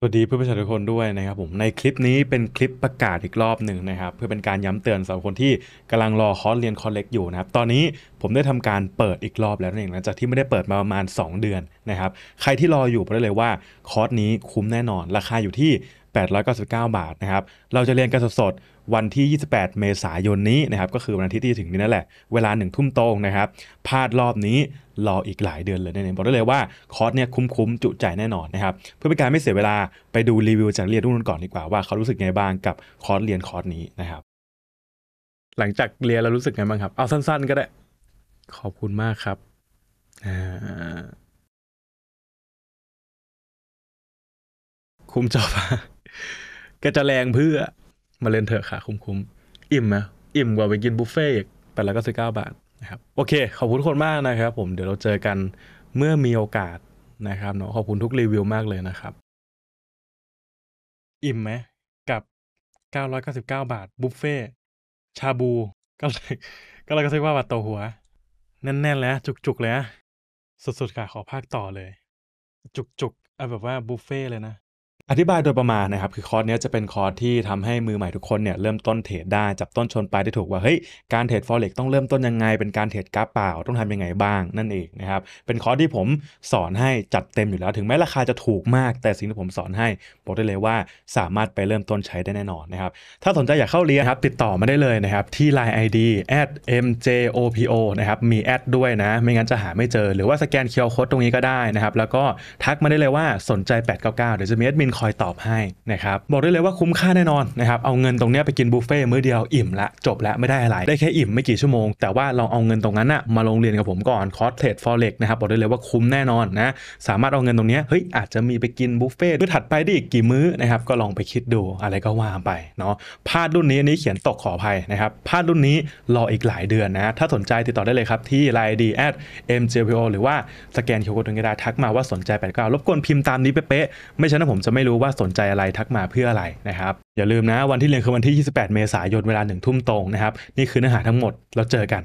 สวัสดีเพื่อนประชาชนทุกคนด้วยนะครับผมในคลิปนี้เป็นคลิปประกาศอีกรอบหนึ่งนะครับ เพื่อเป็นการย้ำเตือนสำหรับคนที่ กำลังรอคอร์สเรียนคอร์เล็กอยู่นะครับ ตอนนี้ผมได้ทำการเปิดอีกรอบแล้วนั่นเองหลังจากที่ไม่ได้เปิดมาประมาณ 2 เดือนนะครับ ใครที่รออยู่บอกได้เลยว่าคอร์สนี้คุ้มแน่นอน ราคาอยู่ที่ 899 บาทนะครับ เราจะเรียนกันสดๆ วันที่ 28 เมษายนนี้นะครับ ก็คือวันอาทิตย์ที่จะถึงนี้นั่นแหละ เวลาหนึ่งทุ่มตรงนะครับ พลาดรอบนี้รออีกหลายเดือนเลยนั่นเองบอกได้เลยว่าคอร์สเนี่ยคุ้มๆ จุใจแน่นอน นะครับ เพื่อเป็นการไม่เสียเวลา ไปดูรีวิวจากเรียนรุ่นก่อนดีกว่าว่าเขารู้สึกไงบ้างกับคอร์สเรียนคอร์สนี้นะครับ หลังจากเรียนล้วรู้สึกไงบ้างครับเอาสั้นๆก็ได้ขอบคุณมากครับคุ้มจอบะ็กจะแรงเพื่อมาเล่นเถอะค่ะ คุ้มๆอิ่มไหมอิ่มกว่าไปกินบุฟเฟ่ต์แต่ละก็สิบเก้าบาทนะครับ โอเคขอบคุณคนมากนะครับ ผมเดี๋ยวเราเจอกันเมื่อมีโอกาสนะครับเนาะขอบคุณทุกรีวิวมากเลยนะครับ อิ่มไหมกับเเกก้้้ารอยาสิบเก้าบาทบุฟเฟ่ชาบูก็เลยก็เลยก็สืบอว่าบาทต่อหัวแน่นๆแล้วจุก ๆ เลยอะสุดๆค่ะขอ ภาค ต่อเลย จุกๆเอาแบบ ว่าบุฟเฟ่เลยนะอธิบายโดยประมาณนะครับคือคอร์สนี้จะเป็นคอร์สที่ทำให้มือใหม่ทุกคนเนี่ยเริ่มต้นเทรดได้จับต้นชนปลายได้ถูกว่าเฮ้ยการเทรดฟอเร็กต้องเริ่มต้นยังไงเป็นการเทรดกราฟเปล่า ต้องทำยังไงบ้างนั่นเองนะครับเป็นคอร์สที่ผมสอนให้จัดเต็มอยู่แล้ว ถึงแม้ราคาจะถูกมาก แต่สิ่งที่ผมสอนให้บอกได้เลยว่าสามารถไปเริ่มต้นใช้ได้แน่นอนนะครับถ้าสนใจอยากเข้าเรียนครับติดต่อมาได้เลยนะครับที่ Line ID @mjopo นะครับมีแอดด้วยนะไม่งั้นจะหาไม่เจอหรือว่าสแกนเคอร์โค้ดตรงนี้ก็ได้นะครับแล้วก็ทักมาได้เลยว่าสนใจ 899เดี๋ยวจะมีแอดมิินคอยตอบให้นะครับบอกได้เลยว่าคุ้มค่าแน่นอนนะครับเอาเงินตรงนี้ไปกินบุฟเฟ่มื้อเดียวอิ่มละ จบละไม่ได้อะไรได้แค่อิ่มไม่กี่ชั่วโมงแต่ว่าลองเอาเงินตรงนั้นนะมาลงเรียนกับผมก่อนคอร์สเทรดฟอเร็กนะครับบอกได้เลยว่าคุ้มแน่นอนนะ สามารถเอาเงินตรงนี้เฮ้ยอาจจะมีไปกินบุฟเฟ่มื้อถัดไปได้อีกกี่มื้อนะครับก็ลองไปคิดดูอะไรก็ว่าไปเนาะพลาดรุ่นนี้อันนี้เขียนตกขออภัยนะครับพลาดรุ่นนี้รออีกหลายเดือนนะถ้าสนใจติดต่อได้เลยครับที่ l i เอ็มเจพีโอหรือว่าสแกนอ r code ก็ได้ทักมาว่าสนใจ89รบกวนพิมพ์ตามนี้เป๊ะๆไม่ฉะนั้นผมจะไม่รู้ว่าสนใจอะไรทักมาเพื่ออะไรนะครับ อย่าลืมนะวันที่เรียนคือวันที่ 28 เมษายนเวลาหนึ่งทุ่มตรงนะครับ นี่คือเนื้อหาทั้งหมด แล้วเจอกัน